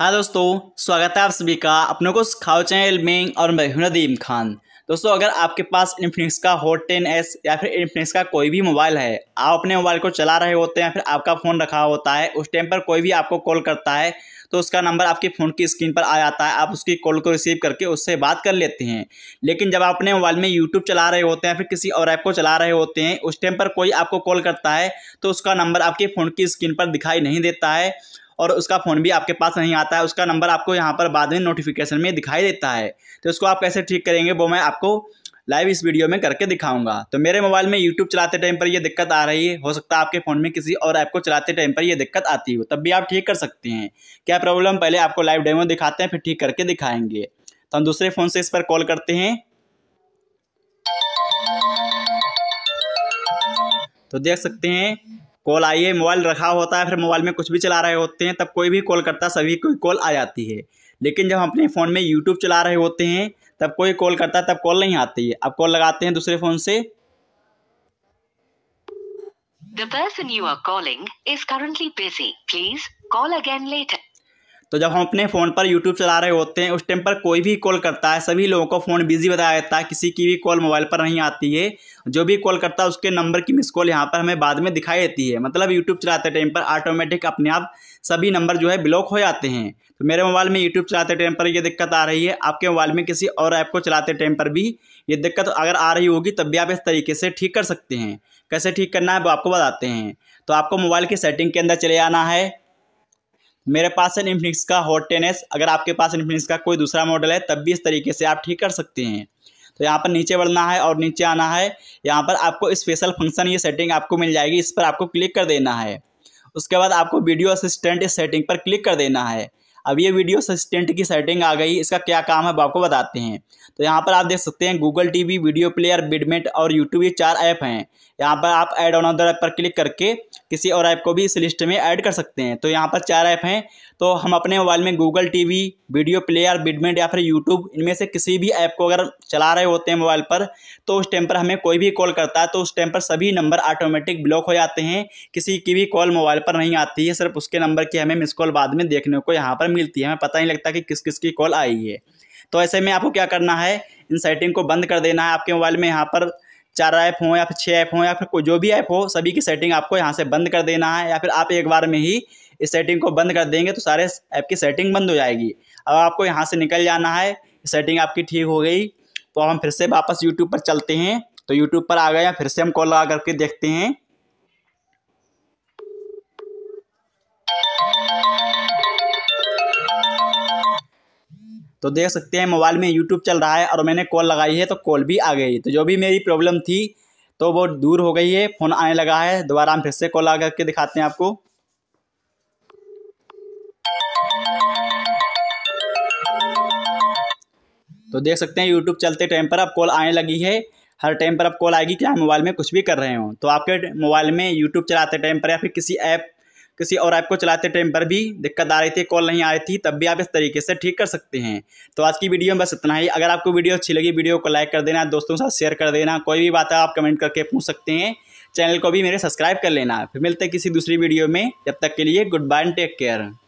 हाँ दोस्तों स्वागत है आप सभी का अपने को खाओ चैनल में और मैं हूं नदीम खान दोस्तों अगर आपके पास इन्फिनिक्स का हॉट टेन एस या फिर इन्फिनिक्स का कोई भी मोबाइल है आप अपने मोबाइल को चला रहे होते हैं या फिर आपका फ़ोन रखा होता है उस टाइम पर कोई भी आपको कॉल करता है तो उसका नंबर आपके फ़ोन की स्क्रीन पर आ जाता है आप उसकी कॉल को रिसीव करके उससे बात कर लेते हैं लेकिन जब आप अपने मोबाइल में यूट्यूब चला रहे होते हैं फिर किसी और ऐप को चला रहे होते हैं उस टाइम पर कोई आपको कॉल करता है तो उसका नंबर आपके फ़ोन की स्क्रीन पर दिखाई नहीं देता है और उसका फ़ोन भी आपके पास नहीं आता है उसका नंबर आपको यहाँ पर बाद में नोटिफिकेशन में दिखाई देता है तो उसको आप कैसे ठीक करेंगे वो मैं आपको लाइव इस वीडियो में करके दिखाऊंगा तो मेरे मोबाइल में यूट्यूब चलाते टाइम पर यह दिक्कत आ रही है हो सकता है आपके फ़ोन में किसी और ऐप को चलाते टाइम पर यह दिक्कत आती हो तब भी आप ठीक कर सकते हैं क्या प्रॉब्लम पहले आपको लाइव डेमो दिखाते हैं फिर ठीक करके दिखाएंगे तो हम दूसरे फ़ोन से इस पर कॉल करते हैं तो देख सकते हैं कॉल आई है मोबाइल रखा होता है फिर मोबाइल में कुछ भी चला रहे होते हैं तब कोई भी कॉल करता सभी कोई कॉल आ जाती है लेकिन जब हम अपने फ़ोन में यूट्यूब चला रहे होते हैं तब कोई कॉल करता है तब कॉल नहीं आती है अब कॉल लगाते हैं दूसरे फ़ोन से The person you are calling is currently busy. Please call again later. तो जब हम अपने फ़ोन पर यूट्यूब चला रहे होते हैं उस टाइम पर कोई भी कॉल करता है सभी लोगों को फ़ोन बिजी बताया जाता है किसी की भी कॉल मोबाइल पर नहीं आती है जो भी कॉल करता है उसके नंबर की मिस कॉल यहाँ पर हमें बाद में दिखाई देती है मतलब यूट्यूब चलाते टाइम पर ऑटोमेटिक अपने आप सभी नंबर जो है ब्लॉक हो जाते हैं तो मेरे मोबाइल में यूट्यूब चलाते टाइम पर यह दिक्कत आ रही है आपके मोबाइल में किसी और ऐप को चलाते टाइम पर भी ये दिक्कत अगर आ रही होगी तब भी आप इस तरीके से ठीक कर सकते हैं कैसे ठीक करना है वो आपको बताते हैं तो आपको मोबाइल की सेटिंग के अंदर चले आना है मेरे पास है इन्फिनिक्स का हॉट टेन अगर आपके पास इन्फिनिक्स का कोई दूसरा मॉडल है तब भी इस तरीके से आप ठीक कर सकते हैं तो यहाँ पर नीचे बढ़ना है और नीचे आना है यहाँ पर आपको स्पेशल फंक्शन ये सेटिंग आपको मिल जाएगी इस पर आपको क्लिक कर देना है उसके बाद आपको वीडियो असिस्टेंट इस सेटिंग पर क्लिक कर देना है अब ये वीडियो असिस्टेंट की सेटिंग आ गई इसका क्या काम है आपको बताते हैं तो यहाँ पर आप देख सकते हैं Google TV video player Vidmate और यूट्यूब ये चार ऐप हैं यहाँ पर आप ऐड ऑन अदर ऐप पर क्लिक करके किसी और ऐप को भी इस लिस्ट में ऐड कर सकते हैं तो यहाँ पर चार ऐप हैं तो हम अपने मोबाइल में गूगल वी वीडियो प्लेयर बिडमेट या फिर यूट्यूब इनमें से किसी भी ऐप को अगर चला रहे होते हैं मोबाइल पर तो उस टाइम पर हमें कोई भी कॉल करता है तो उस टाइम पर सभी नंबर ऑटोमेटिक ब्लॉक हो जाते हैं किसी की भी कॉल मोबाइल पर नहीं आती है सिर्फ उसके नंबर की हमें मिस कॉल बाद में देखने को यहाँ पर मिलती है हमें पता नहीं लगता कि किस किस की कॉल आई है तो ऐसे में आपको क्या करना है इन सेटिंग को बंद कर देना है आपके मोबाइल में यहाँ पर चार ऐप हों या फिर छः ऐप हों या फिर कोई जो भी ऐप हो सभी की सेटिंग आपको यहाँ से बंद कर देना है या फिर आप एक बार में ही इस सेटिंग को बंद कर देंगे तो सारे ऐप की सेटिंग बंद हो जाएगी अब आपको यहाँ से निकल जाना है सेटिंग आपकी ठीक हो गई तो हम फिर से वापस यूट्यूब पर चलते हैं तो यूट्यूब पर आ गए फिर से हम कॉल लगा करके देखते हैं तो देख सकते हैं मोबाइल में यूट्यूब चल रहा है और मैंने कॉल लगाई है तो कॉल भी आ गई तो जो भी मेरी प्रॉब्लम थी तो वो दूर हो गई है फ़ोन आने लगा है दोबारा हम फिर से कॉल आ करके दिखाते हैं आपको तो देख सकते हैं यूट्यूब चलते टाइम पर अब कॉल आने लगी है हर टाइम पर अब कॉल आएगी कि आप मोबाइल में कुछ भी कर रहे हो तो आपके मोबाइल में यूट्यूब चलाते टाइम पर या फिर किसी ऐप किसी और ऐप को चलाते टाइम पर भी दिक्कत आ रही थी कॉल नहीं आ रही थी तब भी आप इस तरीके से ठीक कर सकते हैं तो आज की वीडियो में बस इतना ही अगर आपको वीडियो अच्छी लगी वीडियो को लाइक कर देना दोस्तों के साथ शेयर कर देना कोई भी बात है आप कमेंट करके पूछ सकते हैं चैनल को भी मेरे सब्सक्राइब कर लेना फिर मिलते हैं किसी दूसरी वीडियो में जब तक के लिए गुड बाय टेक केयर